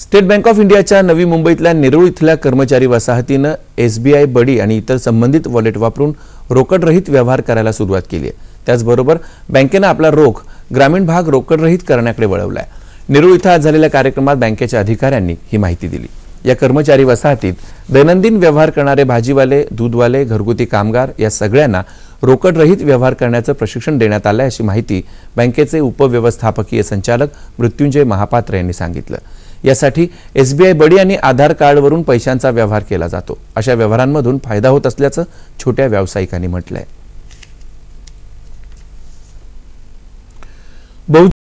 state bank of इंडियाच्या नवी मुंबईतल्या नेरूळ इथल्या कर्मचारी वसाहतीनं एसबीआय बडी आणि इतर संबंधित वॉलेट वापरून रोकडरहित व्यवहार करायला सुरुवात केली आहे त्याचबरोबर बँकेनं आपला रोख ग्रामीण भाग रोकडरहित करण्याकडे वळवलाय आहे नेरूळ इथं आज झालेल्या कार्यक्रमात बँकेच्या अधिकाऱ्यांनी ही माहिती दिली या कर्मचारी वसाहतीत दैनंदिन व्यवहार करणारे भाजीवाले दूधवाले घरगुती कामगार या सगळ्यांना रोकडरहित व्यवहार करण्याचं प्रशिक्षण देण्यात आलं अशी माहिती बँकेचे उपव्यवस्थापकीय संचालक मृत्युंजय महापात्र यांनी सांगितलं यासाठी एसबीआय बडी आणि आधार कार्डवरून पैशांचा व्यवहार केला जातो अशा व्यवहारांमधून फायदा होत असल्याचं छोट्या व्यावसायिकांनी म्हटलंय